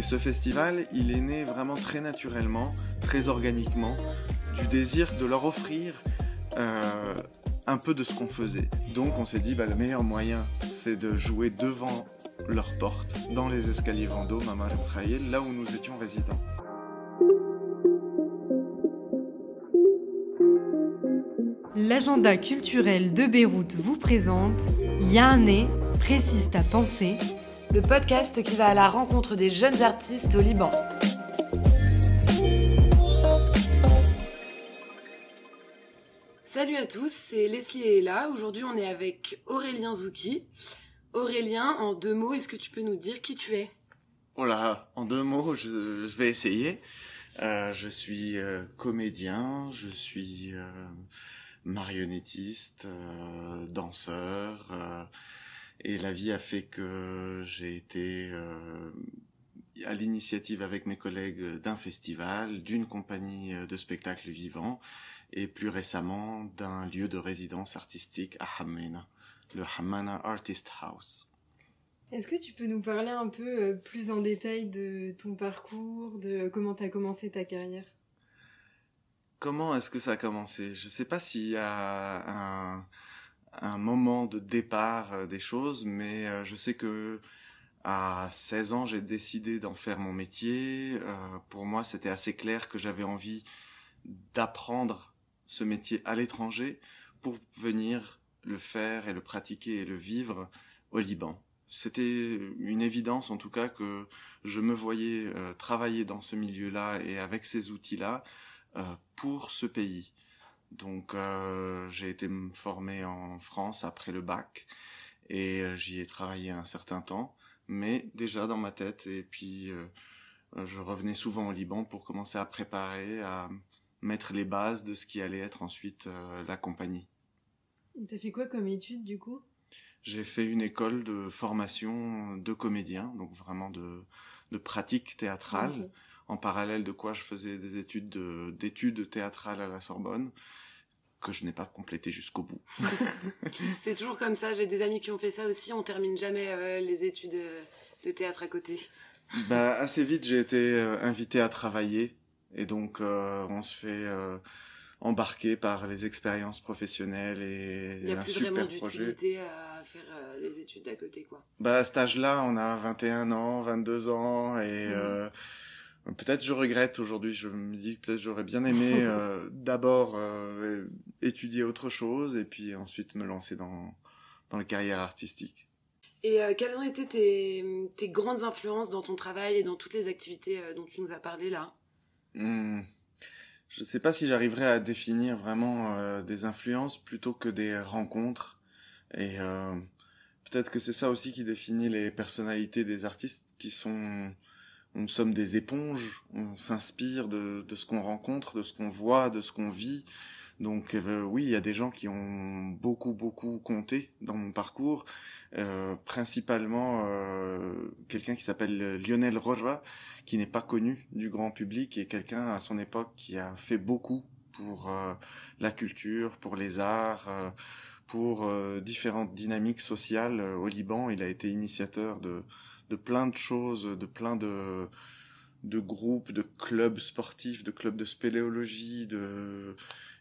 Et ce festival, il est né vraiment très naturellement, très organiquement, du désir de leur offrir euh, un peu de ce qu'on faisait. Donc on s'est dit, bah, le meilleur moyen, c'est de jouer devant leurs porte, dans les escaliers Vendôme à Marem là où nous étions résidents. L'agenda culturel de Beyrouth vous présente nez précise ta pensée, le podcast qui va à la rencontre des jeunes artistes au Liban. Salut à tous, c'est Leslie et Ella. Aujourd'hui, on est avec Aurélien Zouki. Aurélien, en deux mots, est-ce que tu peux nous dire qui tu es Oh là, en deux mots, je, vais essayer. Euh, je suis euh, comédien, je suis euh, marionnettiste, danseur et la vie a fait que j'ai été euh, à l'initiative avec mes collègues d'un festival, d'une compagnie euh, de spectacles vivants et plus récemment d'un lieu de résidence artistique à Hammena, le hamana Artist House. Est-ce que tu peux nous parler un peu euh, plus en détail de ton parcours, de comment tu as commencé ta carrière Comment est-ce que ça a commencé Je ne sais pas s'il y a un un moment de départ euh, des choses, mais euh, je sais que à 16 ans, j'ai décidé d'en faire mon métier. Euh, pour moi, c'était assez clair que j'avais envie d'apprendre ce métier à l'étranger pour venir le faire et le pratiquer et le vivre au Liban. C'était une évidence en tout cas que je me voyais travailler dans ce milieu-là et avec ces outils-là pour ce pays. Donc euh, j'ai été formé en France après le bac et euh, j'y ai travaillé un certain temps, mais déjà dans ma tête. Et puis euh, je revenais souvent au Liban pour commencer à préparer, à mettre les bases de ce qui allait être ensuite la compagnie. Tu as fait quoi comme étude du coup J'ai fait une école de formation de comédien, donc vraiment de, pratique théâtrale en parallèle de quoi je faisais des études d'études théâtrales à la Sorbonne que je n'ai pas complété jusqu'au bout. c'est toujours comme ça, j'ai des amis qui ont fait ça aussi, on termine jamais euh, les études euh, de théâtre à côté. Bah, assez vite, j'ai été euh, invité à travailler et donc on se fait embarquer par les expériences professionnelles et Il n'y a plus vraiment d'utilité à faire les études à côté quoi. Bah, à cet âge-là, on a 21 ans, 22 ans et mmh. Peut-être je regrette aujourd'hui, je me dis que peut-être j'aurais bien aimé euh, d'abord euh, étudier autre chose et puis ensuite me lancer dans, la carrière artistique. Et euh, quelles ont été tes, grandes influences dans ton travail et dans toutes les activités dont tu nous as parlé là hmm. Je ne sais pas si j'arriverai à définir vraiment des influences plutôt que des rencontres. Et peut-être que c'est ça aussi qui définit les personnalités des artistes qui sont on sommes des éponges, on s'inspire de, de, ce qu'on rencontre, de ce qu'on voit, de ce qu'on vit. Donc euh, oui, il y a des gens qui ont beaucoup beaucoup compté dans mon parcours, euh, principalement euh, quelqu'un qui s'appelle euh, Lionel Roja, qui n'est pas connu du grand public et quelqu'un à son époque qui a fait beaucoup pour euh, la culture, pour les arts, pour différentes dynamiques sociales au Liban. Il a été initiateur de de plein de choses, de plein de, de groupes, de clubs sportifs, de clubs de spéléologie, de...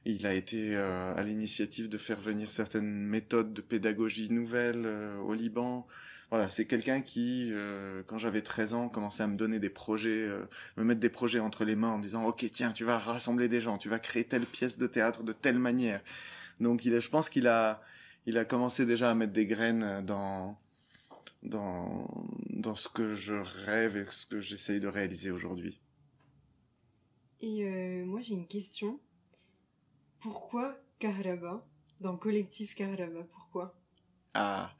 Il a été euh, à l'initiative de faire venir certaines méthodes de pédagogie nouvelles euh, au Liban. Voilà, c'est quelqu'un qui, euh, quand j'avais 13 ans, commençait à me donner des projets, me mettre des projets entre les mains en disant, ok, tiens, tu vas rassembler des gens, tu vas créer telle pièce de théâtre de telle manière. Donc, il je pense qu'il a, il a commencé déjà à mettre des graines dans, dans, dans ce que je rêve et ce que j'essaye de réaliser aujourd'hui. Et euh, moi j'ai une question. Pourquoi Karaba Dans Collectif Karaba, pourquoi Ah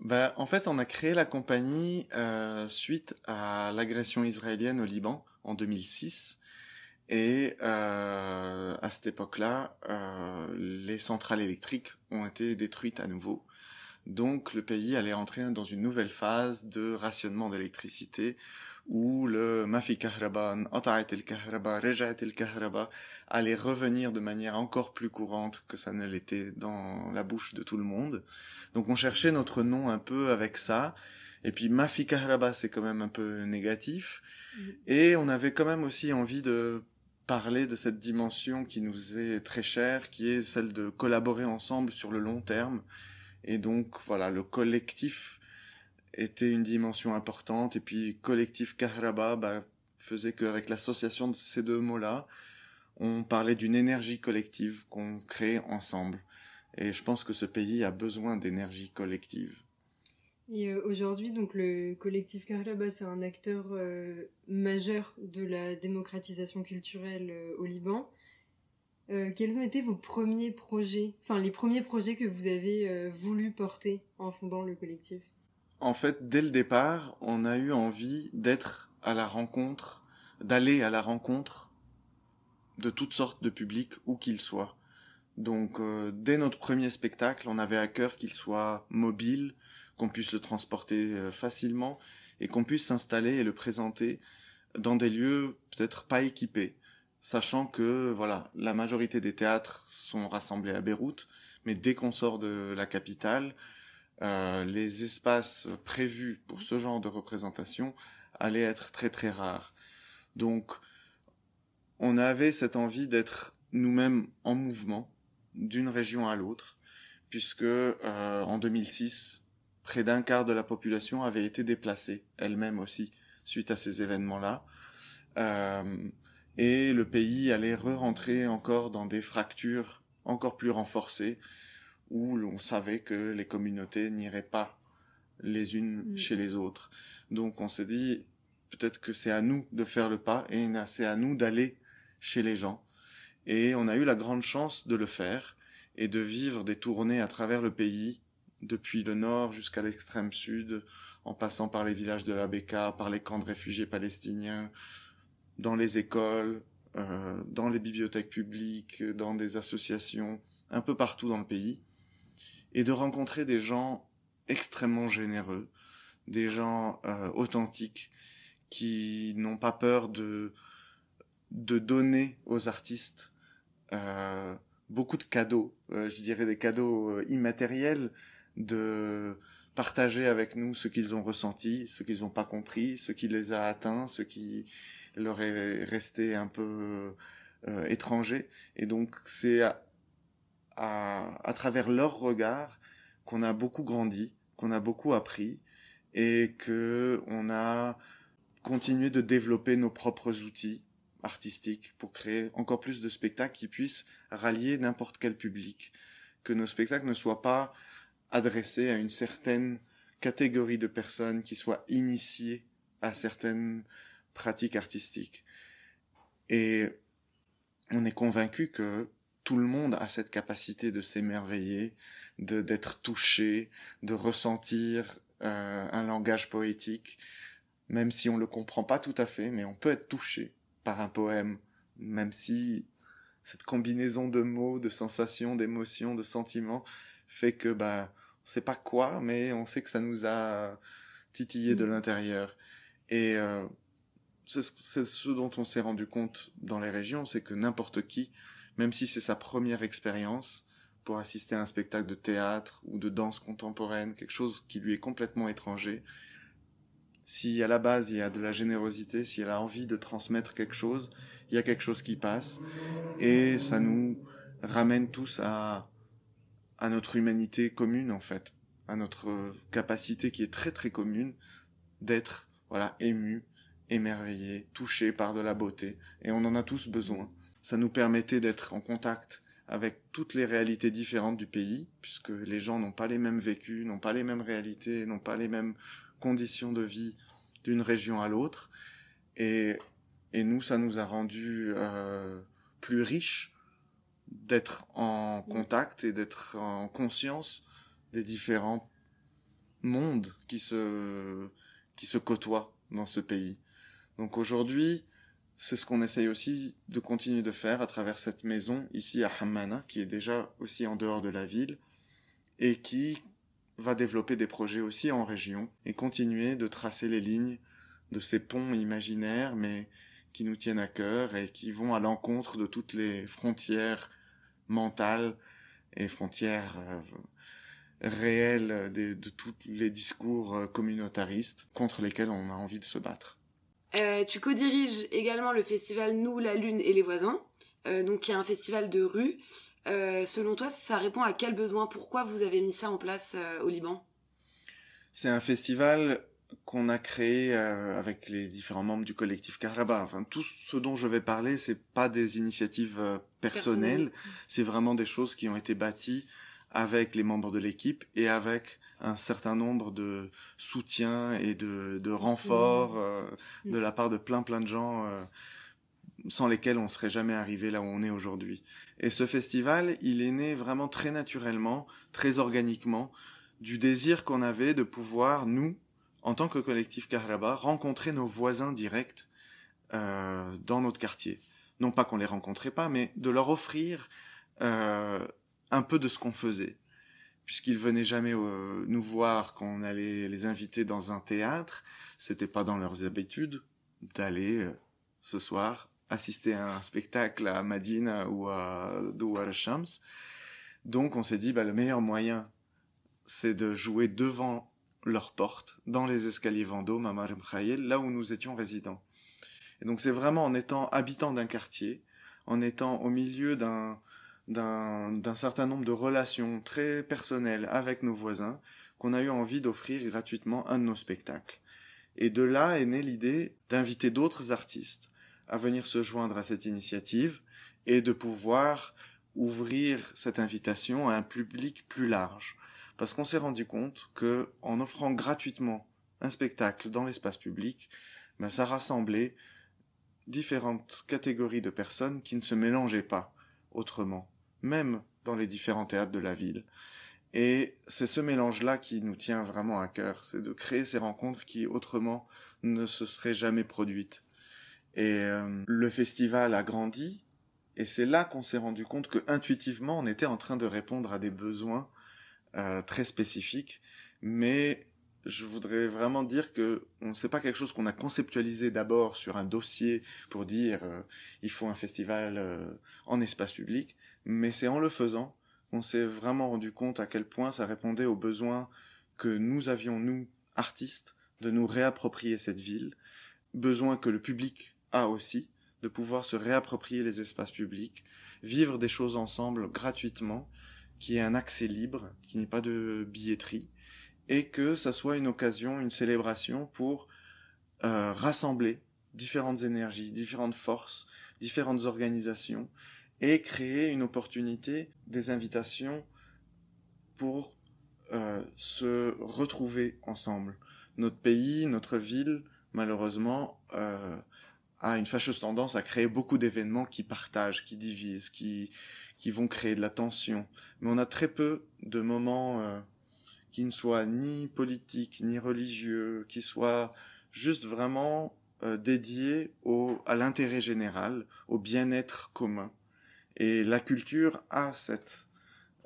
bah, En fait on a créé la compagnie euh, suite à l'agression israélienne au Liban en 2006. Et euh, à cette époque-là, les centrales électriques ont été détruites à nouveau. Donc le pays allait entrer dans une nouvelle phase de rationnement d'électricité où le mafi kahraba, el kahraba, el kahraba allait revenir de manière encore plus courante que ça ne l'était dans la bouche de tout le monde. Donc on cherchait notre nom un peu avec ça. Et puis mafi kahraba c'est quand même un peu négatif. Mm-hmm. Et on avait quand même aussi envie de parler de cette dimension qui nous est très chère, qui est celle de collaborer ensemble sur le long terme et donc, voilà, le collectif était une dimension importante. Et puis, collectif Kahraba bah, faisait qu'avec l'association de ces deux mots-là, on parlait d'une énergie collective qu'on crée ensemble. Et je pense que ce pays a besoin d'énergie collective. Et euh, aujourd'hui, donc le collectif Kahraba, c'est un acteur euh, majeur de la démocratisation culturelle euh, au Liban. Euh, quels ont été vos premiers projets, enfin les premiers projets que vous avez euh, voulu porter en fondant le collectif En fait, dès le départ, on a eu envie d'être à la rencontre, d'aller à la rencontre de toutes sortes de publics, où qu'ils soient. Donc, euh, dès notre premier spectacle, on avait à cœur qu'il soit mobile, qu'on puisse le transporter facilement et qu'on puisse s'installer et le présenter dans des lieux peut-être pas équipés sachant que voilà, la majorité des théâtres sont rassemblés à Beyrouth, mais dès qu'on sort de la capitale, euh, les espaces prévus pour ce genre de représentation allaient être très très rares. Donc, on avait cette envie d'être nous-mêmes en mouvement d'une région à l'autre, puisque euh, en 2006, près d'un quart de la population avait été déplacée elle-même aussi suite à ces événements-là. Euh, et le pays allait re-rentrer encore dans des fractures encore plus renforcées où l'on savait que les communautés n'iraient pas les unes mm. chez les autres. Donc on s'est dit peut-être que c'est à nous de faire le pas et c'est à nous d'aller chez les gens. Et on a eu la grande chance de le faire et de vivre des tournées à travers le pays, depuis le nord jusqu'à l'extrême sud, en passant par les villages de la Beka, par les camps de réfugiés palestiniens, dans les écoles, euh, dans les bibliothèques publiques, dans des associations, un peu partout dans le pays, et de rencontrer des gens extrêmement généreux, des gens euh, authentiques qui n'ont pas peur de de donner aux artistes euh, beaucoup de cadeaux, euh, je dirais des cadeaux euh, immatériels, de partager avec nous ce qu'ils ont ressenti, ce qu'ils n'ont pas compris, ce qui les a atteints, ce qui leur est resté un peu euh, étranger. Et donc c'est à, travers leur regard qu'on a beaucoup grandi, qu'on a beaucoup appris et que on a continué de développer nos propres outils artistiques pour créer encore plus de spectacles qui puissent rallier n'importe quel public, que nos spectacles ne soient pas adressés à une certaine catégorie de personnes qui soient initiées à certaines pratique artistique. Et on est convaincu que tout le monde a cette capacité de s'émerveiller, de d'être touché, de ressentir euh, un langage poétique, même si on le comprend pas tout à fait, mais on peut être touché par un poème, même si cette combinaison de mots, de sensations, d'émotions, de sentiments fait que bah on sait pas quoi, mais on sait que ça nous a titillé de mm. l'intérieur. Et euh, c'est ce dont on s'est rendu compte dans les régions, c'est que n'importe qui, même si c'est sa première expérience, pour assister à un spectacle de théâtre ou de danse contemporaine, quelque chose qui lui est complètement étranger, si à la base il y a de la générosité, si elle a envie de transmettre quelque chose, il y a quelque chose qui passe et ça nous ramène tous à à notre humanité commune en fait, à notre capacité qui est très très commune d'être voilà ému émerveillés, touchés par de la beauté, et on en a tous besoin. Ça nous permettait d'être en contact avec toutes les réalités différentes du pays, puisque les gens n'ont pas les mêmes vécus, n'ont pas les mêmes réalités, n'ont pas les mêmes conditions de vie d'une région à l'autre. Et, et nous, ça nous a rendu euh, plus riches d'être en contact et d'être en conscience des différents mondes qui se, qui se côtoient dans ce pays. Donc aujourd'hui, c'est ce qu'on essaye aussi de continuer de faire à travers cette maison ici à Hammana, qui est déjà aussi en dehors de la ville, et qui va développer des projets aussi en région, et continuer de tracer les lignes de ces ponts imaginaires, mais qui nous tiennent à cœur et qui vont à l'encontre de toutes les frontières mentales et frontières euh, réelles de tous les discours euh, communautaristes contre lesquels on a envie de se battre. Euh, tu co-diriges également le festival Nous, la Lune et les voisins, euh, donc qui est un festival de rue. Euh, selon toi, ça répond à quel besoin Pourquoi vous avez mis ça en place au Liban C'est un festival qu'on a créé avec les différents membres du collectif Karaba. Enfin, tout ce dont je vais parler, c'est pas des initiatives personnelles, c'est vraiment des choses qui ont été bâties avec les membres de l'équipe et avec un certain nombre de soutiens et de, mmh. renforts euh, de mmh. la part de plein plein de gens euh, sans lesquels on serait jamais arrivé là où on est aujourd'hui. Et ce festival, il est né vraiment très naturellement, très organiquement, du désir qu'on avait de pouvoir, nous, en tant que collectif Caraba, rencontrer nos voisins directs euh, dans notre quartier. Non pas qu'on les rencontrait pas, mais de leur offrir un peu de ce qu'on faisait puisqu'ils venaient jamais euh, nous voir qu'on allait les inviter dans un théâtre, c'était pas dans leurs habitudes d'aller euh, ce soir assister à un spectacle à Madina ou à Douar Shams. Donc on s'est dit bah, le meilleur moyen c'est de jouer devant leur porte dans les escaliers Vendôme à là où nous étions résidents. Et donc c'est vraiment en étant habitant d'un quartier, en étant au milieu d'un d'un certain nombre de relations très personnelles avec nos voisins qu'on a eu envie d'offrir gratuitement un de nos spectacles. Et de là est née l'idée d'inviter d'autres artistes à venir se joindre à cette initiative et de pouvoir ouvrir cette invitation à un public plus large. Parce qu'on s'est rendu compte que, en offrant gratuitement un spectacle dans l'espace public, ben, ça rassemblait différentes catégories de personnes qui ne se mélangeaient pas autrement même dans les différents théâtres de la ville. Et c'est ce mélange-là qui nous tient vraiment à cœur, c'est de créer ces rencontres qui autrement ne se seraient jamais produites. Et euh, le festival a grandi, et c'est là qu'on s'est rendu compte que intuitivement on était en train de répondre à des besoins euh, très spécifiques, mais je voudrais vraiment dire que on sait pas quelque chose qu'on a conceptualisé d'abord sur un dossier pour dire euh, il faut un festival euh, en espace public, mais c'est en le faisant qu'on s'est vraiment rendu compte à quel point ça répondait aux besoins que nous avions nous artistes de nous réapproprier cette ville, besoin que le public a aussi de pouvoir se réapproprier les espaces publics, vivre des choses ensemble gratuitement, qui est un accès libre, qui n'est pas de billetterie, et que ça soit une occasion, une célébration pour euh, rassembler différentes énergies, différentes forces, différentes organisations et créer une opportunité, des invitations pour euh, se retrouver ensemble. Notre pays, notre ville, malheureusement, euh, a une fâcheuse tendance à créer beaucoup d'événements qui partagent, qui divisent, qui, qui vont créer de la tension. Mais on a très peu de moments qui ne soit ni politique, ni religieux, qui soit juste vraiment euh, dédié à l'intérêt général, au bien-être commun. Et la culture a cette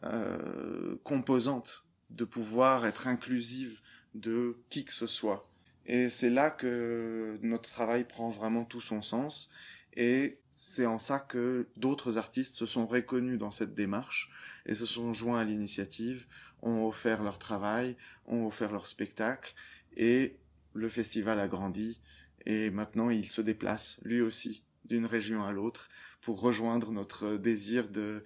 euh, composante de pouvoir être inclusive de qui que ce soit. Et c'est là que notre travail prend vraiment tout son sens. Et c'est en ça que d'autres artistes se sont reconnus dans cette démarche et se sont joints à l'initiative, ont offert leur travail, ont offert leur spectacle et le festival a grandi et maintenant il se déplace lui aussi d'une région à l'autre pour rejoindre notre désir de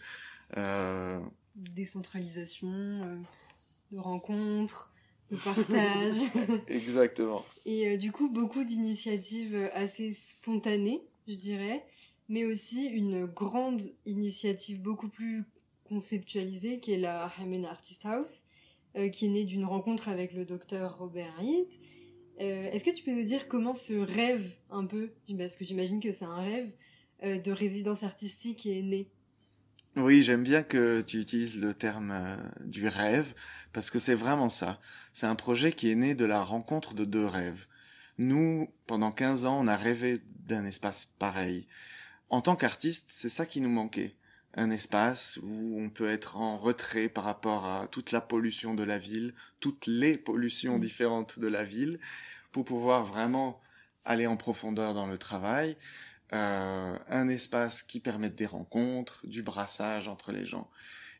euh, décentralisation, euh, de rencontres, de partage. Exactement. Et euh, du coup beaucoup d'initiatives assez spontanées, je dirais, mais aussi une grande initiative beaucoup plus conceptualisé qui est la Hamen Artist House, euh, qui est née d'une rencontre avec le docteur Robert Reed. Euh, est-ce que tu peux nous dire comment ce rêve, un peu, parce que j'imagine que c'est un rêve, euh, de résidence artistique est né oui, j'aime bien que tu utilises le terme du rêve, parce que c'est vraiment ça. C'est un projet qui est né de la rencontre de deux rêves. Nous, pendant 15 ans, on a rêvé d'un espace pareil. En tant qu'artiste, c'est ça qui nous manquait un espace où on peut être en retrait par rapport à toute la pollution de la ville, toutes les pollutions mm. différentes de la ville, pour pouvoir vraiment aller en profondeur dans le travail, euh, un espace qui permette des rencontres, du brassage entre les gens.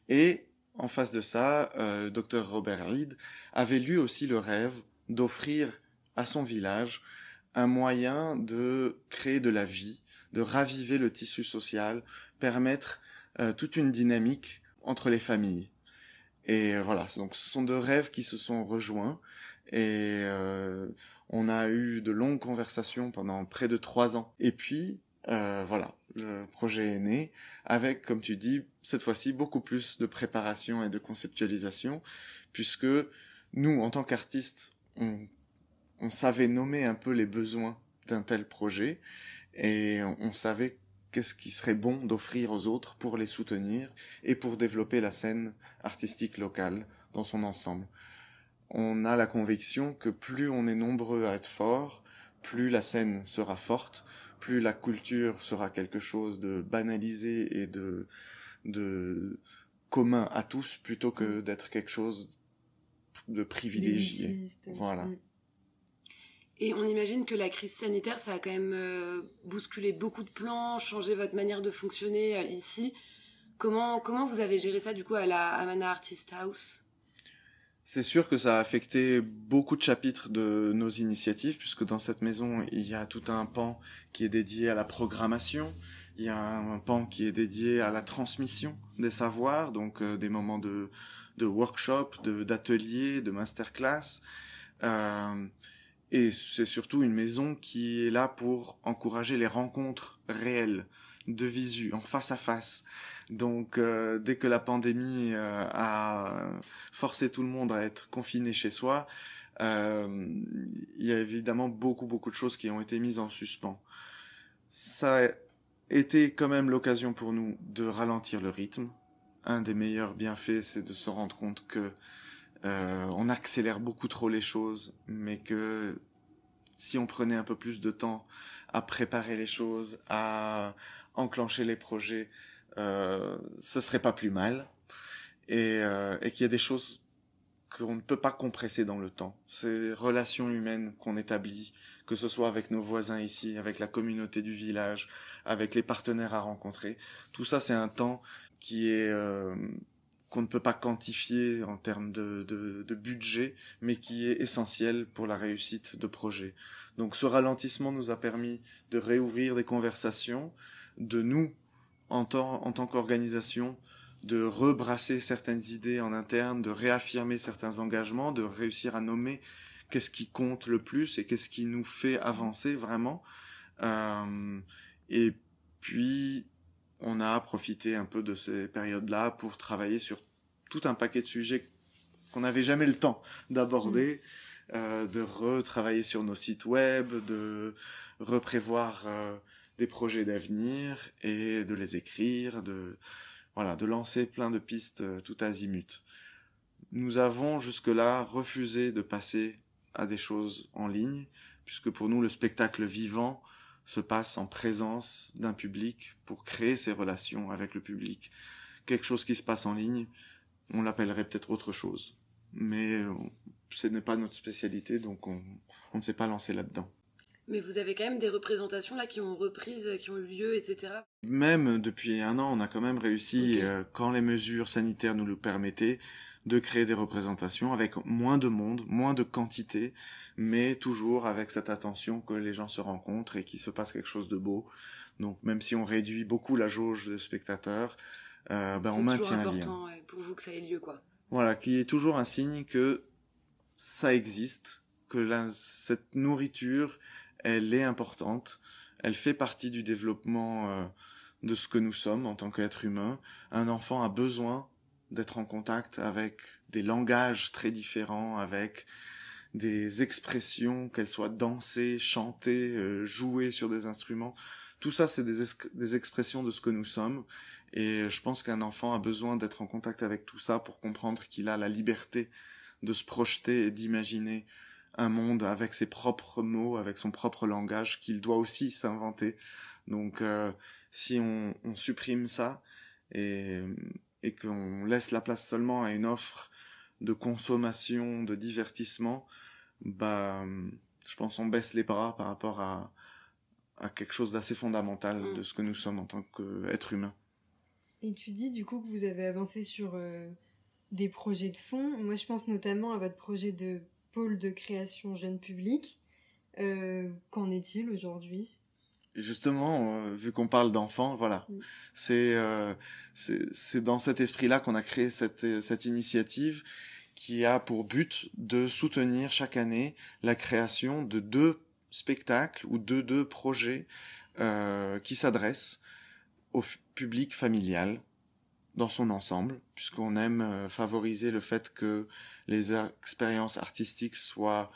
Et en face de ça, le euh, docteur Robert Reed avait lui aussi le rêve d'offrir à son village un moyen de créer de la vie, de raviver le tissu social, permettre euh, toute une dynamique entre les familles. Et euh, voilà, donc ce sont deux rêves qui se sont rejoints et euh, on a eu de longues conversations pendant près de trois ans. Et puis voilà, le projet est né avec, comme tu dis, cette fois-ci beaucoup plus de préparation et de conceptualisation, puisque nous, en tant qu'artistes, on, on savait nommer un peu les besoins d'un tel projet et on savait qu'est-ce qui serait bon d'offrir aux autres pour les soutenir et pour développer la scène artistique locale dans son ensemble. On a la conviction que plus on est nombreux à être forts, plus la scène sera forte, plus la culture sera quelque chose de banalisé et de, de commun à tous plutôt que mm. d'être quelque chose de privilégié. Voilà. Mm. Et on imagine que la crise sanitaire, ça a quand même euh, bousculé beaucoup de plans, changé votre manière de fonctionner euh, ici. Comment, comment vous avez géré ça du coup à la Amana Artist House c'est sûr que ça a affecté beaucoup de chapitres de nos initiatives, puisque dans cette maison, il y a tout un pan qui est dédié à la programmation, il y a un pan qui est dédié à la transmission des savoirs, donc euh, des moments de, de workshop, d'ateliers, de, masterclass. Euh, et c'est surtout une maison qui est là pour encourager les rencontres réelles, de visu, en face à face. Donc euh, dès que la pandémie euh, a forcé tout le monde à être confiné chez soi, euh, il y a évidemment beaucoup beaucoup de choses qui ont été mises en suspens. Ça a été quand même l'occasion pour nous de ralentir le rythme. Un des meilleurs bienfaits, c'est de se rendre compte que euh, on accélère beaucoup trop les choses, mais que si on prenait un peu plus de temps à préparer les choses, à enclencher les projets, euh, ce serait pas plus mal. Et, euh, et qu'il y a des choses qu'on ne peut pas compresser dans le temps. Ces relations humaines qu'on établit, que ce soit avec nos voisins ici, avec la communauté du village, avec les partenaires à rencontrer, tout ça c'est un temps qui est euh, qu'on ne peut pas quantifier en termes de, de, de, budget, mais qui est essentiel pour la réussite de projet. Donc ce ralentissement nous a permis de réouvrir des conversations, de nous, en tant, en tant qu'organisation, de rebrasser certaines idées en interne, de réaffirmer certains engagements, de réussir à nommer qu'est-ce qui compte le plus et qu'est-ce qui nous fait avancer vraiment. Euh, et puis on a profité un peu de ces périodes-là pour travailler sur tout un paquet de sujets qu'on n'avait jamais le temps d'aborder, mm. euh, de retravailler sur nos sites web, de reprévoir euh, des projets d'avenir et de les écrire, de voilà, de lancer plein de pistes euh, tout azimut. Nous avons jusque-là refusé de passer à des choses en ligne, puisque pour nous le spectacle vivant, se passe en présence d'un public pour créer ses relations avec le public. Quelque chose qui se passe en ligne, on l'appellerait peut-être autre chose. Mais euh, ce n'est pas notre spécialité, donc on ne s'est pas lancé là-dedans. Mais vous avez quand même des représentations là qui ont reprises, euh, qui ont eu lieu, etc. Même euh, depuis un an, on a quand même réussi, euh, quand les mesures sanitaires nous le permettaient, de créer des représentations avec moins de monde, moins de quantité, mais toujours avec cette attention que les gens se rencontrent et qu'il se passe quelque chose de beau. Donc même si on réduit beaucoup la jauge de spectateurs, ben on maintient un lien. C'est important pour vous que ça ait lieu, quoi. Voilà, qui est toujours un signe que ça existe, que cette nourriture, elle est importante, elle fait partie du développement euh, de ce que nous sommes en tant qu'être humain. Un enfant a besoin d'être en contact avec des langages très différents, avec des expressions, qu'elles soient dansées, chantées, euh, jouées sur des instruments. Tout ça, c'est des expressions de ce que nous sommes. Et je pense qu'un enfant a besoin d'être en contact avec tout ça pour comprendre qu'il a la liberté de se projeter et d'imaginer un monde avec ses propres mots, avec son propre langage qu'il doit aussi s'inventer. Donc euh, si on, supprime ça et, et qu'on laisse la place seulement à une offre de consommation, de divertissement, bah je pense on baisse les bras par rapport à, à quelque chose d'assez fondamental mm. de ce que nous sommes en tant qu'êtres humains. Et tu dis du coup que vous avez avancé sur euh, des projets de fond. Moi je pense notamment à votre projet de pôle de création jeune public. Euh, qu'en est-il aujourd'hui Justement, euh, vu qu'on parle d'enfants, voilà, euh, c'est dans cet esprit-là qu'on a créé cette, cette initiative qui a pour but de soutenir chaque année la création de deux spectacles ou de deux projets qui s'adressent au public familial dans son ensemble, puisqu'on aime euh, favoriser le fait que les expériences artistiques soient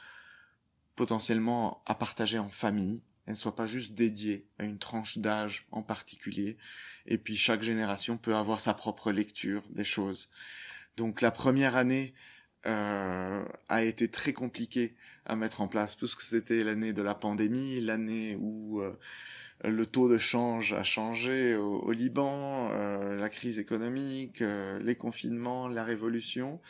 potentiellement à partager en famille, elles ne soient pas juste dédiées à une tranche d'âge en particulier, et puis chaque génération peut avoir sa propre lecture des choses. Donc la première année euh, a été très compliquée à mettre en place, puisque c'était l'année de la pandémie, l'année où... Euh, le taux de change a changé au, Liban, euh, la crise économique, euh, les confinements, la révolution.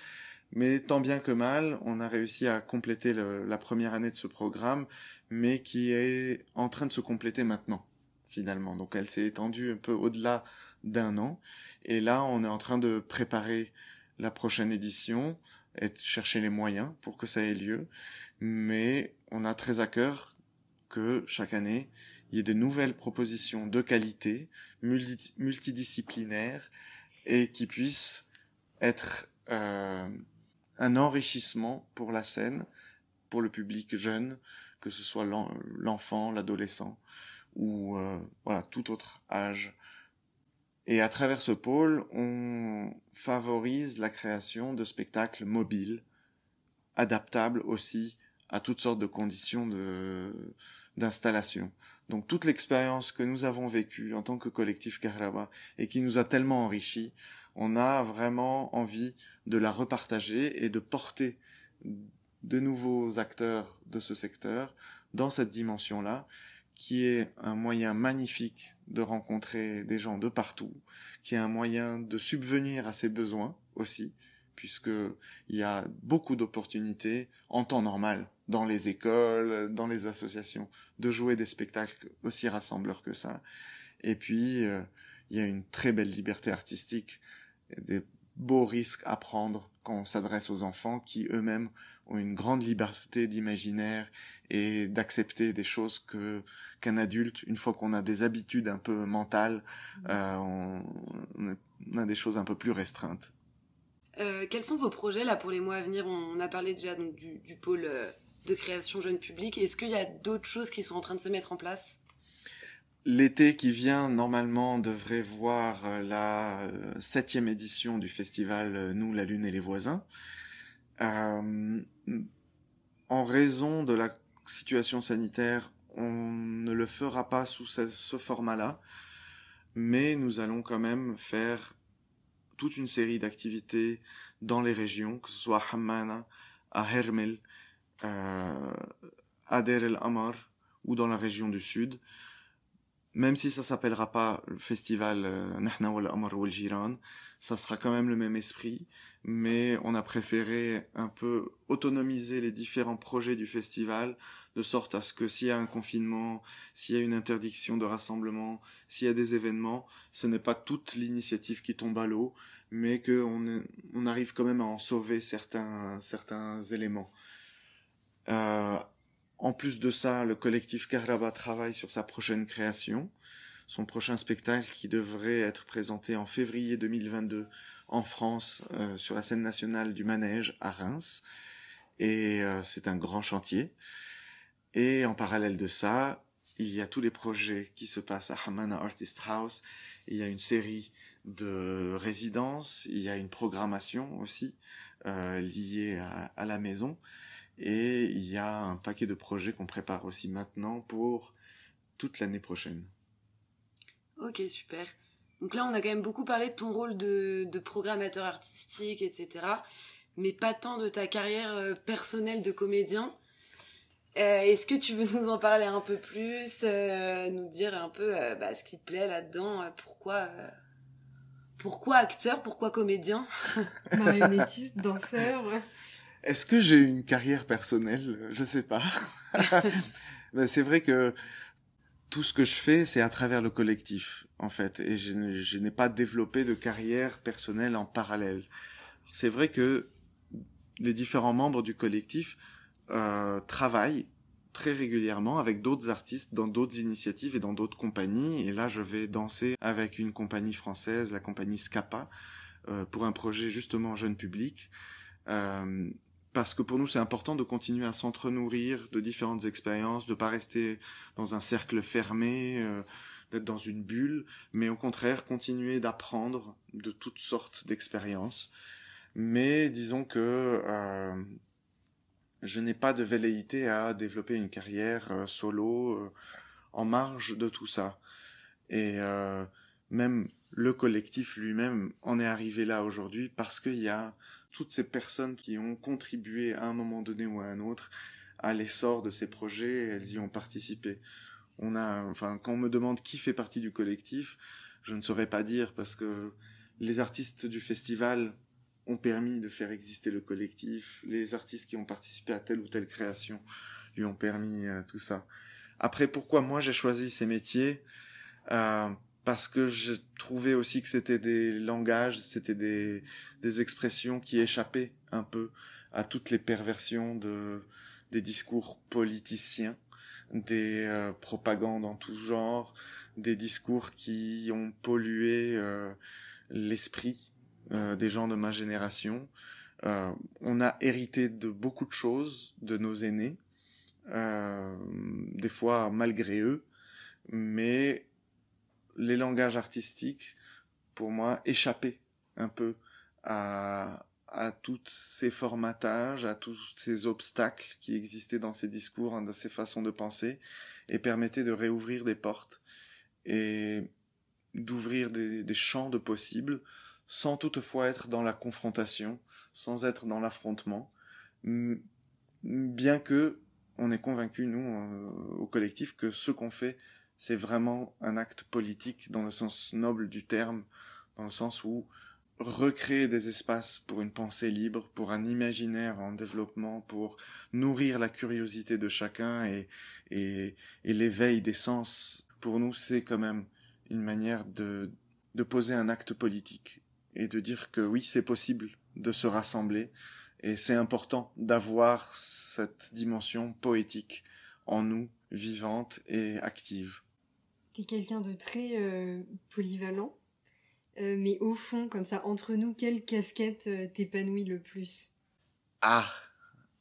Mais tant bien que mal, on a réussi à compléter la première année de ce programme, mais qui est en train de se compléter maintenant, finalement. Donc elle s'est étendue un peu au-delà d'un an. Et là, on est en train de préparer la prochaine édition et de chercher les moyens pour que ça ait lieu. Mais on a très à cœur que chaque année, il y ait de nouvelles propositions de qualité, multidisciplinaires, et qui puissent être euh, un enrichissement pour la scène, pour le public jeune, que ce soit l'enfant, l'adolescent, ou euh, tout autre âge. Et à travers ce pôle, on favorise la création de spectacles mobiles, adaptables aussi à toutes sortes de conditions d'installation. Donc toute l'expérience que nous avons vécue en tant que collectif Kahrawa et qui nous a tellement enrichi, on a vraiment envie de la repartager et de porter de nouveaux acteurs de ce secteur dans cette dimension-là, qui est un moyen magnifique de rencontrer des gens de partout, qui est un moyen de subvenir à ses besoins aussi, puisque il y a beaucoup d'opportunités en temps normal dans les écoles, dans les associations, de jouer des spectacles aussi rassembleurs que ça. Et puis, euh, il y a une très belle liberté artistique, des beaux risques à prendre quand on s'adresse aux enfants qui eux-mêmes ont une grande liberté d'imaginaire et d'accepter des choses que qu'un adulte, une fois qu'on a des habitudes un peu mentales, mmh. euh, on a des choses un peu plus restreintes. Euh, quels sont vos projets là pour les mois à venir on, a parlé déjà du, pôle euh, de création jeune public. Est-ce qu'il y a d'autres choses qui sont en train de se mettre en place L'été qui vient, normalement, devrait voir euh, la septième édition du festival Nous, la Lune et les voisins. en raison de la situation sanitaire, on ne le fera pas sous ce, ce format-là, mais nous allons quand même faire toute une série d'activités dans les régions, que ce soit à Hammana, à Hermel, euh, à Der El Amar ou dans la région du sud. Même si ça s'appellera pas le festival euh, Nahna el Amar el-Jiran Jiran, ça sera quand même le même esprit, mais on a préféré un peu autonomiser les différents projets du festival de sorte à ce que s'il y a un confinement, s'il y a une interdiction de rassemblement, s'il y a des événements, ce n'est pas toute l'initiative qui tombe à l'eau, mais qu'on arrive quand même à en sauver certains, éléments. Euh, en plus de ça, le collectif Karaba travaille sur sa prochaine création, son prochain spectacle qui devrait être présenté en février 2022 en France euh, sur la scène nationale du manège à Reims. Et euh, c'est un grand chantier. Et en parallèle de ça, il y a tous les projets qui se passent à Hamana Artist House. Il y a une série de résidence, il y a une programmation aussi euh, liée à, la maison, et il y a un paquet de projets qu'on prépare aussi maintenant pour toute l'année prochaine. Ok, super. Donc là, on a quand même beaucoup parlé de ton rôle de, programmateur artistique, etc., mais pas tant de ta carrière euh, personnelle de comédien. Euh, est-ce que tu veux nous en parler un peu plus, nous dire un peu bah, ce qui te plaît là-dedans, pourquoi pourquoi acteur, pourquoi comédien Marionnettiste, danseur. Est-ce que j'ai une carrière personnelle Je sais pas. Ben, c'est vrai que tout ce que je fais, c'est à travers le collectif, en fait. Et je, je n'ai pas développé de carrière personnelle en parallèle. C'est vrai que les différents membres du collectif euh, travaillent très régulièrement avec d'autres artistes dans d'autres initiatives et dans d'autres compagnies. Et là, je vais danser avec une compagnie française, la compagnie Scapa, euh, pour un projet justement jeune public. Euh, parce que pour nous, c'est important de continuer à sentre de différentes expériences, de pas rester dans un cercle fermé, euh, d'être dans une bulle, mais au contraire, continuer d'apprendre de toutes sortes d'expériences. Mais disons que euh, je n'ai pas de velléité à développer une carrière euh, solo euh, en marge de tout ça. Et euh, même le collectif lui-même en est arrivé là aujourd'hui parce qu'il y a toutes ces personnes qui ont contribué à un moment donné ou à un autre à l'essor de ces projets, elles y ont participé. On a, enfin, quand on me demande qui fait partie du collectif, je ne saurais pas dire parce que les artistes du festival ont permis de faire exister le collectif, les artistes qui ont participé à telle ou telle création lui ont permis euh, tout ça. Après, pourquoi moi j'ai choisi ces métiers euh, Parce que je trouvais aussi que c'était des langages, c'était des, des expressions qui échappaient un peu à toutes les perversions de, des discours politiciens, des euh, propagandes en tout genre, des discours qui ont pollué euh, l'esprit euh, des gens de ma génération. Euh, on a hérité de beaucoup de choses de nos aînés, euh, des fois malgré eux, mais les langages artistiques, pour moi, échappaient un peu à, tous ces formatages, à tous ces obstacles qui existaient dans ces discours, hein, dans ces façons de penser, et permettaient de réouvrir des portes et d'ouvrir des, des champs de possibles sans toutefois être dans la confrontation, sans être dans l'affrontement, bien que on est convaincu nous euh, au collectif que ce qu'on fait c'est vraiment un acte politique dans le sens noble du terme, dans le sens où recréer des espaces pour une pensée libre, pour un imaginaire en développement, pour nourrir la curiosité de chacun et, l'éveil des sens, pour nous c'est quand même une manière de poser un acte politique et de dire que oui, c'est possible de se rassembler et c'est important d'avoir cette dimension poétique en nous, vivante et active. Tu es quelqu'un de très euh, polyvalent, euh, mais au fond, comme ça, entre nous, quelle casquette euh, t'épanouit le plus Ah,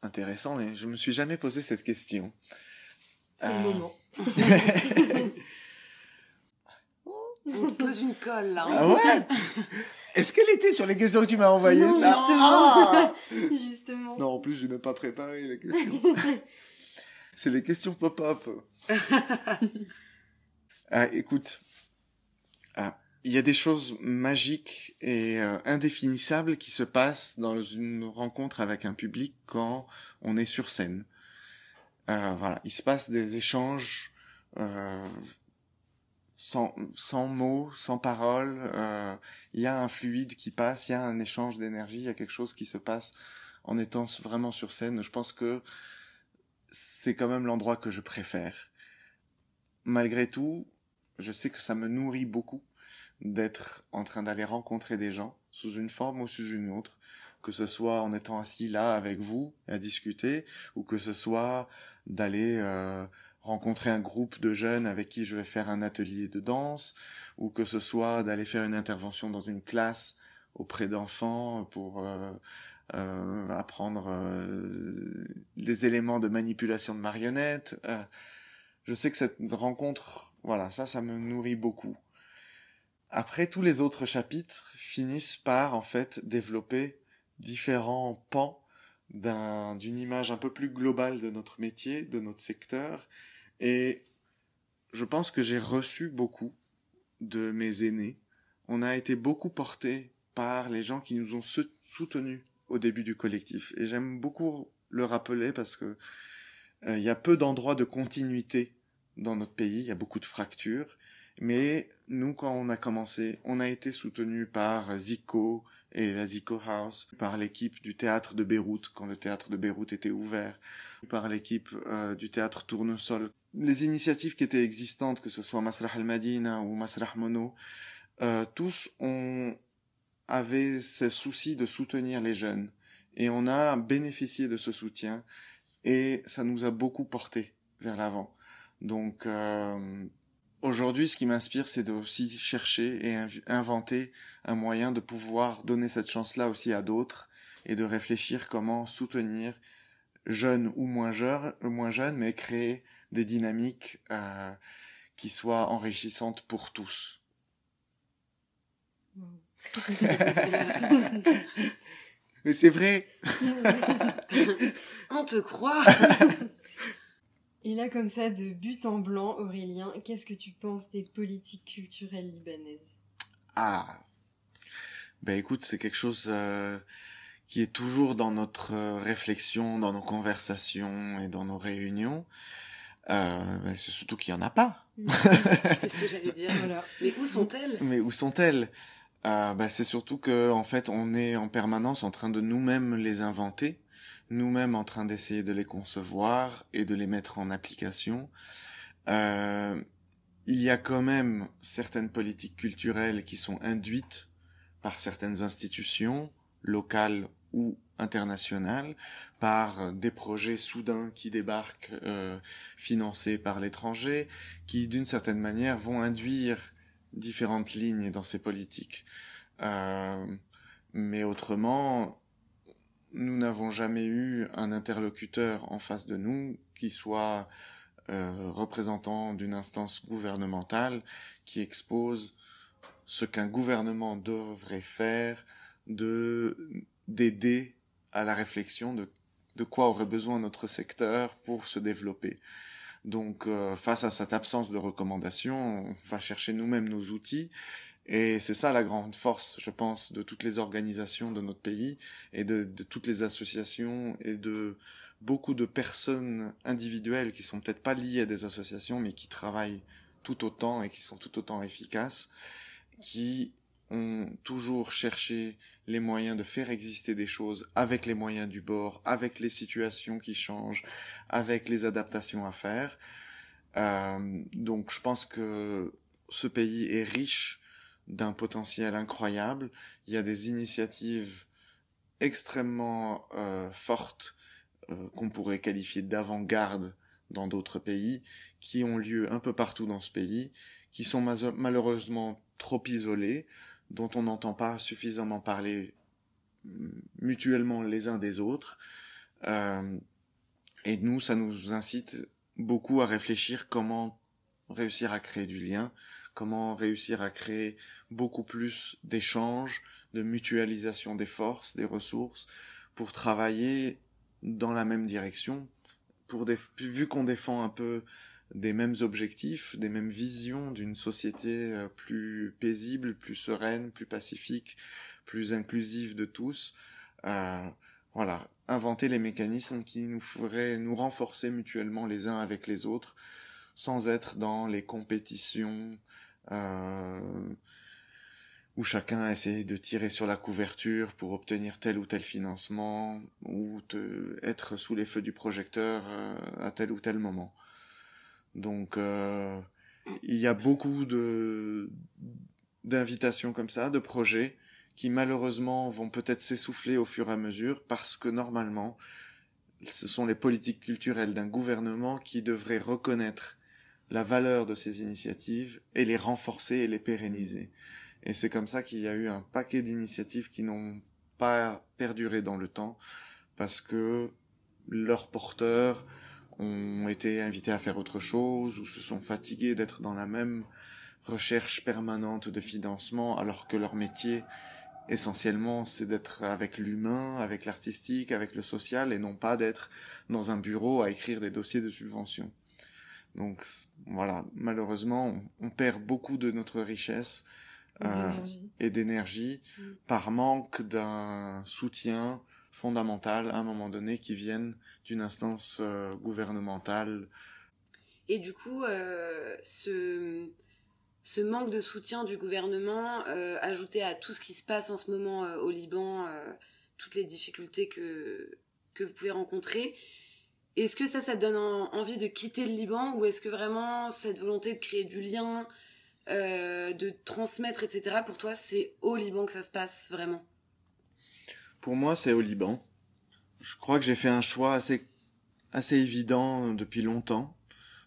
intéressant, mais je me suis jamais posé cette question. C'est le moment. Ah ouais Est-ce qu'elle était sur les questions que tu m'as envoyées non, ça justement. Ah non, en plus, je n'ai pas préparé les questions. C'est les questions pop-up. Ah, écoute. Ah, il y a des choses magiques et euh, indéfinissables qui se passent dans une rencontre avec un public quand on est sur scène. Euh, voilà, il se passe des échanges euh, sans, mots, sans paroles, il euh, y a un fluide qui passe, il y a un échange d'énergie, il y a quelque chose qui se passe en étant vraiment sur scène. Je pense que c'est quand même l'endroit que je préfère. Malgré tout, je sais que ça me nourrit beaucoup d'être en train d'aller rencontrer des gens sous une forme ou sous une autre, que ce soit en étant assis là avec vous à discuter, ou que ce soit d'aller euh, rencontrer un groupe de jeunes avec qui je vais faire un atelier de danse, ou que ce soit d'aller faire une intervention dans une classe auprès d'enfants pour euh, euh, apprendre des euh, éléments de manipulation de marionnettes. je sais que cette rencontre, voilà, ça, ça me nourrit beaucoup. Après, tous les autres chapitres finissent par, en fait, développer différents pans d'une image un peu plus globale de notre métier, de notre secteur, et je pense que j'ai reçu beaucoup de mes aînés. On a été beaucoup porté par les gens qui nous ont soutenus au début du collectif. Et j'aime beaucoup le rappeler parce que euh, il y a peu d'endroits de continuité dans notre pays, il y a beaucoup de fractures. Mais nous, quand on a commencé, on a été soutenus par Zico, et la Zico House, par l'équipe du théâtre de Beyrouth quand le théâtre de Beyrouth était ouvert, par l'équipe euh, du théâtre Tournesol. Les initiatives qui étaient existantes, que ce soit Masrah al-Madina ou Masrah Mono, euh, tous ont avaient ce souci de soutenir les jeunes et on a bénéficié de ce soutien et ça nous a beaucoup porté vers l'avant. Donc euh, aujourd'hui, ce qui m'inspire, c'est de aussi chercher et inventer un moyen de pouvoir donner cette chance-là aussi à d'autres et de réfléchir comment soutenir jeunes ou moins jeunes, moins jeunes, mais créer des dynamiques euh, qui soient enrichissantes pour tous. mais c'est vrai. On te croit. Et là, comme ça, de but en blanc, Aurélien, qu'est-ce que tu penses des politiques culturelles libanaises Ah Ben écoute, c'est quelque chose euh, qui est toujours dans notre euh, réflexion, dans nos conversations et dans nos réunions. Euh, ben, c'est surtout qu'il n'y en a pas. Mm. c'est ce que j'allais dire, voilà. Mais où sont-elles Mais où sont-elles euh, ben, C'est surtout que en fait, on est en permanence en train de nous-mêmes les inventer nous-mêmes en train d'essayer de les concevoir et de les mettre en application. Euh, il y a quand même certaines politiques culturelles qui sont induites par certaines institutions locales ou internationales, par des projets soudains qui débarquent euh, financés par l'étranger, qui d'une certaine manière vont induire différentes lignes dans ces politiques. Euh, mais autrement, nous n'avons jamais eu un interlocuteur en face de nous qui soit euh, représentant d'une instance gouvernementale qui expose ce qu'un gouvernement devrait faire de d'aider à la réflexion de quoi aurait besoin notre secteur pour se développer. Donc euh, face à cette absence de recommandations, on va chercher nous-mêmes nos outils et c'est ça la grande force, je pense, de toutes les organisations de notre pays et de, toutes les associations et de beaucoup de personnes individuelles qui sont peut-être pas liées à des associations, mais qui travaillent tout autant et qui sont tout autant efficaces, qui ont toujours cherché les moyens de faire exister des choses avec les moyens du bord, avec les situations qui changent, avec les adaptations à faire. Euh, donc je pense que ce pays est riche d'un potentiel incroyable. Il y a des initiatives extrêmement euh, fortes euh, qu'on pourrait qualifier d'avant-garde dans d'autres pays, qui ont lieu un peu partout dans ce pays, qui sont malheureusement trop isolées, dont on n'entend pas suffisamment parler mm, mutuellement les uns des autres. Euh, et nous, ça nous incite beaucoup à réfléchir comment réussir à créer du lien, comment réussir à créer beaucoup plus d'échanges, de mutualisation des forces, des ressources, pour travailler dans la même direction, pour vu qu'on défend un peu des mêmes objectifs, des mêmes visions d'une société euh, plus paisible, plus sereine, plus pacifique, plus inclusive de tous. Euh, voilà, inventer les mécanismes qui nous feraient nous renforcer mutuellement les uns avec les autres, sans être dans les compétitions, euh, où chacun a essayé de tirer sur la couverture pour obtenir tel ou tel financement, ou être sous les feux du projecteur euh, à tel ou tel moment. Donc euh, il y a beaucoup de d'invitations comme ça, de projets qui malheureusement vont peut-être s'essouffler au fur et à mesure parce que normalement ce sont les politiques culturelles d'un gouvernement qui devraient reconnaître la valeur de ces initiatives et les renforcer et les pérenniser. Et c'est comme ça qu'il y a eu un paquet d'initiatives qui n'ont pas perduré dans le temps parce que leurs porteurs ont été invités à faire autre chose ou se sont fatigués d'être dans la même recherche permanente de financement alors que leur métier essentiellement c'est d'être avec l'humain, avec l'artistique, avec le social et non pas d'être dans un bureau à écrire des dossiers de subvention. Donc voilà, malheureusement, on, perd beaucoup de notre richesse et euh, d'énergie mm. par manque d'un soutien fondamental à un moment donné qui vienne d'une instance euh, gouvernementale. Et du coup, euh, ce, ce manque de soutien du gouvernement, ajouté à tout ce qui se passe en ce moment au Liban, toutes les difficultés que, que vous pouvez rencontrer, est-ce que ça, ça te donne envie de quitter le Liban ou est-ce que vraiment cette volonté de créer du lien, euh, de transmettre, etc., pour toi, c'est au Liban que ça se passe vraiment Pour moi, c'est au Liban. Je crois que j'ai fait un choix assez, assez évident depuis longtemps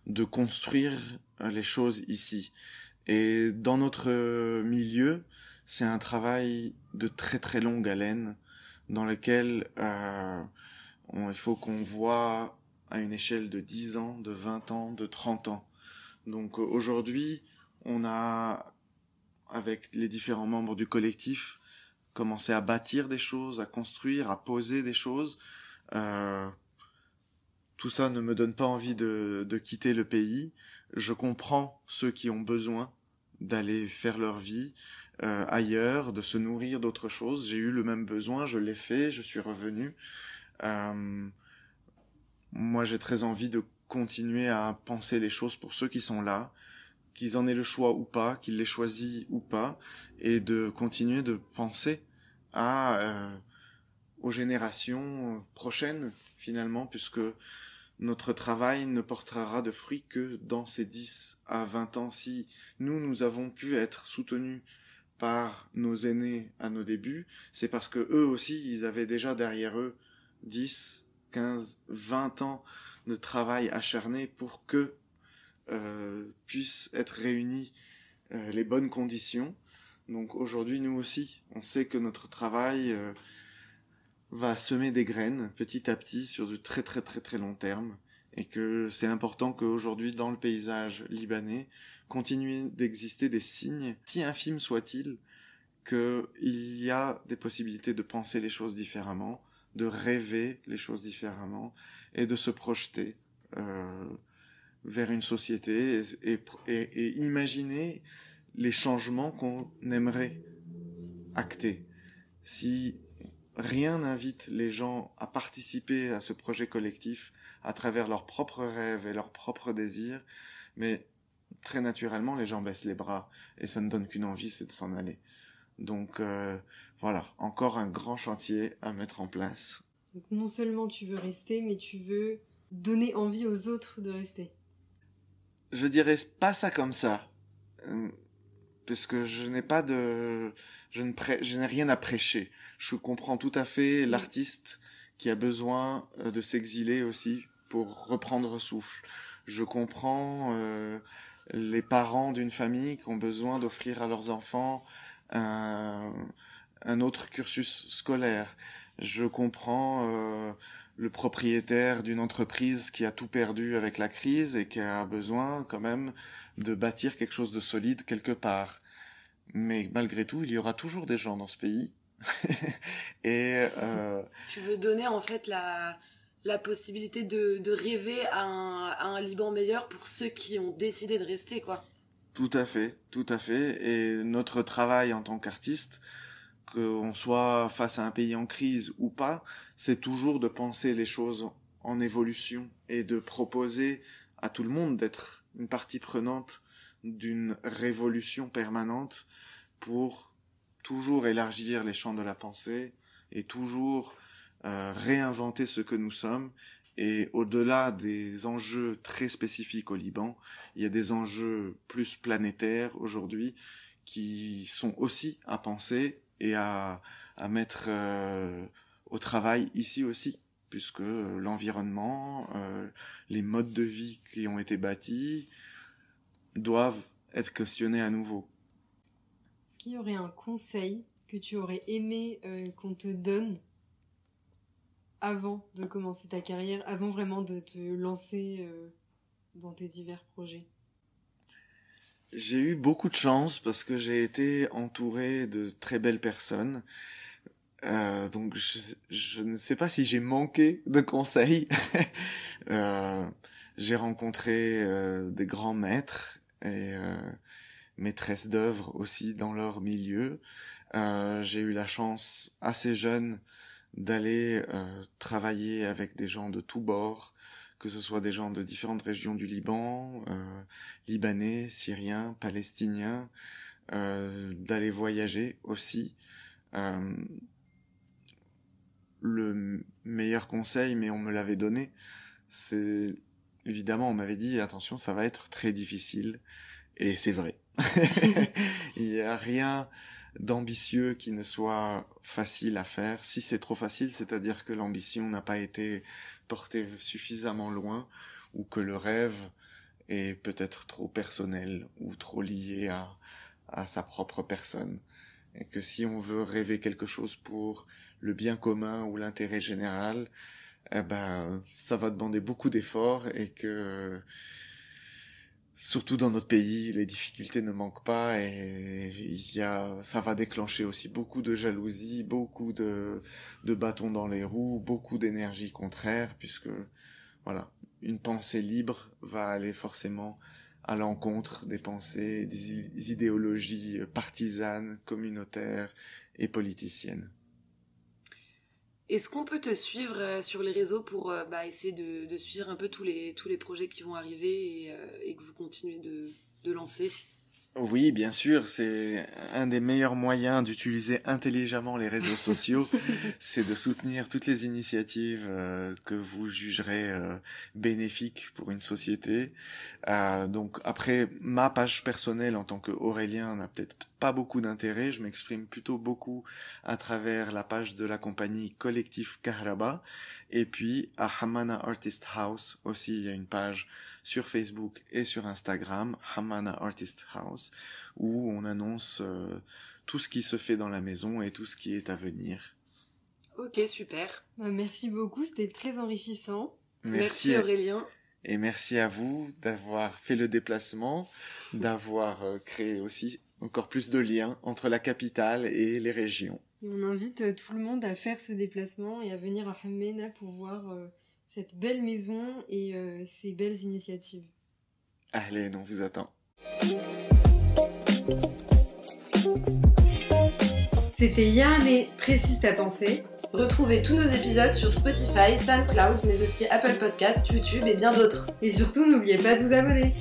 de construire euh, les choses ici. Et dans notre euh, milieu, c'est un travail de très très longue haleine dans lequel il faut qu'on voit à une échelle de 10 ans, de 20 ans, de 30 ans. Donc euh, aujourd'hui, on a, avec les différents membres du collectif, commencé à bâtir des choses, à construire, à poser des choses. Euh, tout ça ne me donne pas envie de, quitter le pays. Je comprends ceux qui ont besoin d'aller faire leur vie euh, ailleurs, de se nourrir d'autres choses. J'ai eu le même besoin, je l'ai fait, je suis revenu moi j'ai très envie de continuer à penser les choses pour ceux qui sont là, qu'ils en aient le choix ou pas, qu'ils les choisissent ou pas, et de continuer de penser à euh, aux générations prochaines finalement, puisque notre travail ne portera de fruits que dans ces 10 à 20 ans. Si nous, nous avons pu être soutenus par nos aînés à nos débuts, c'est parce que eux aussi, ils avaient déjà derrière eux 10, 15, 20 ans de travail acharné pour que euh, puissent être réunies euh, les bonnes conditions. Donc aujourd'hui, nous aussi, on sait que notre travail euh, va semer des graines petit à petit sur du très très très très long terme et que c'est important qu'aujourd'hui, dans le paysage libanais, continuent d'exister des signes, si infimes soient-ils, qu'il y a des possibilités de penser les choses différemment, de rêver les choses différemment et de se projeter euh, vers une société et, imaginer les changements qu'on aimerait acter. Si rien n'invite les gens à participer à ce projet collectif à travers leurs propres rêves et leurs propres désirs, mais très naturellement les gens baissent les bras et ça ne donne qu'une envie, c'est de s'en aller. Donc euh, voilà, encore un grand chantier à mettre en place. non seulement tu veux rester, mais tu veux donner envie aux autres de rester. Je dirais pas ça comme ça, euh, parce que je n'ai pas de, je n'ai rien à prêcher. Je comprends tout à fait l'artiste qui a besoin euh, de s'exiler aussi pour reprendre souffle. Je comprends les parents d'une famille qui ont besoin d'offrir à leurs enfants un, autre cursus scolaire. Je comprends euh, le propriétaire d'une entreprise qui a tout perdu avec la crise et qui a besoin quand même de bâtir quelque chose de solide quelque part. Mais malgré tout, il y aura toujours des gens dans ce pays. et euh, tu veux donner en fait la, possibilité de, rêver à un, à un Liban meilleur pour ceux qui ont décidé de rester, quoi. Tout à fait, tout à fait. Et notre travail en tant qu'artiste, qu'on soit face à un pays en crise ou pas, c'est toujours de penser les choses en évolution et de proposer à tout le monde d'être une partie prenante d'une révolution permanente pour toujours élargir les champs de la pensée et toujours euh, réinventer ce que nous sommes et au-delà des enjeux très spécifiques au Liban, il y a des enjeux plus planétaires aujourd'hui qui sont aussi à penser et à, à mettre euh, au travail ici aussi, puisque euh, l'environnement, euh, les modes de vie qui ont été bâtis doivent être questionnés à nouveau. Est-ce qu'il y aurait un conseil que tu aurais aimé qu'on te donne avant de commencer ta carrière, avant vraiment de te lancer euh, dans tes divers projets J'ai eu beaucoup de chance parce que j'ai été entourée de très belles personnes. Euh, donc je, ne sais pas si j'ai manqué de conseils. Euh, j'ai rencontré des grands maîtres et maîtresses d'œuvres aussi dans leur milieu. j'ai eu la chance assez jeune d'aller euh, travailler avec des gens de tous bords, que ce soit des gens de différentes régions du Liban, euh, libanais, syriens, palestiniens, euh, d'aller voyager aussi. le meilleur conseil, mais on me l'avait donné, c'est évidemment on m'avait dit attention, ça va être très difficile, et c'est vrai. Il n'y a rien d'ambitieux qui ne soit facile à faire. Si c'est trop facile, c'est-à-dire que l'ambition n'a pas été portée suffisamment loin ou que le rêve est peut-être trop personnel ou trop lié à, sa propre personne. Et que si on veut rêver quelque chose pour le bien commun ou l'intérêt général, eh ben, ça va demander beaucoup d'efforts et que surtout dans notre pays, les difficultés ne manquent pas et il y a, ça va déclencher aussi beaucoup de jalousie, beaucoup de, de bâtons dans les roues, beaucoup d'énergie contraire, puisque voilà, une pensée libre va aller forcément à l'encontre des pensées, des idéologies euh, partisanes, communautaires et politiciennes. Est-ce qu'on peut te suivre euh, sur les réseaux pour euh, bah, essayer de, suivre un peu tous les, tous les projets qui vont arriver et, euh, que vous continuez de lancer oui, bien sûr, c'est un des meilleurs moyens d'utiliser intelligemment les réseaux sociaux, c'est de soutenir toutes les initiatives euh, que vous jugerez euh, bénéfiques pour une société. Euh, donc après, ma page personnelle en tant qu'Aurélien n'a peut-être pas beaucoup d'intérêt, je m'exprime plutôt beaucoup à travers la page de la compagnie Collectif Kahraba et puis à Hamana Artist House aussi, il y a une page sur Facebook et sur Instagram, Hamana Artist House, où on annonce euh, tout ce qui se fait dans la maison et tout ce qui est à venir. Ok, super. Bah, merci beaucoup, c'était très enrichissant. merci Aurélien. Et merci à vous d'avoir fait le déplacement, d'avoir euh, créé aussi encore plus de liens entre la capitale et les régions. Et on invite euh, tout le monde à faire ce déplacement et à venir à Hamena pour voir euh, cette belle maison et euh, ces belles initiatives. Allez, on vous attend. C'était Yann et Précise ta pensée. Retrouvez tous nos épisodes sur Spotify, SoundCloud, mais aussi Apple Podcasts, YouTube et bien d'autres. Et surtout, n'oubliez pas de vous abonner.